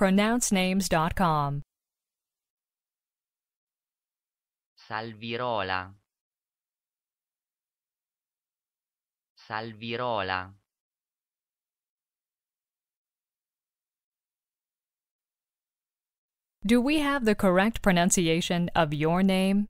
pronouncenames.com. Salvirola. Salvirola. Do we have the correct pronunciation of your name?